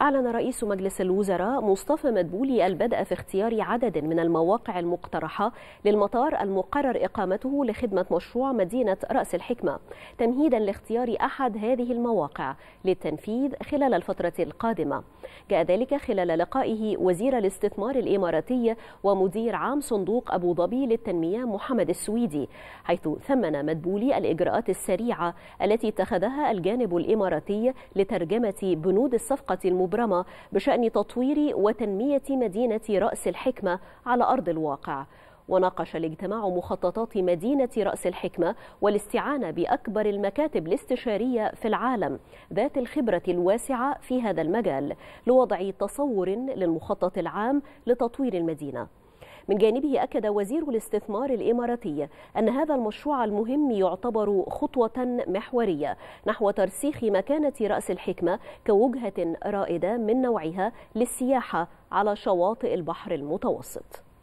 أعلن رئيس مجلس الوزراء مصطفى مدبولي البدء في اختيار عدد من المواقع المقترحة للمطار المقرر إقامته لخدمة مشروع مدينة رأس الحكمة تمهيدا لاختيار أحد هذه المواقع للتنفيذ خلال الفترة القادمة جاء ذلك خلال لقائه وزير الاستثمار الإماراتي ومدير عام صندوق أبو ظبي للتنمية محمد السويدي حيث ثمن مدبولي الإجراءات السريعة التي اتخذها الجانب الإماراتي لترجمة بنود الصفقة المباشرة مبرمة بشأن تطوير وتنمية مدينة رأس الحكمة على أرض الواقع وناقش الاجتماع مخططات مدينة رأس الحكمة والاستعانة بأكبر المكاتب الاستشارية في العالم ذات الخبرة الواسعة في هذا المجال لوضع تصور للمخطط العام لتطوير المدينة من جانبه أكد وزير الاستثمار الإماراتي أن هذا المشروع المهم يعتبر خطوة محورية نحو ترسيخ مكانة رأس الحكمة كوجهة رائدة من نوعها للسياحة على شواطئ البحر المتوسط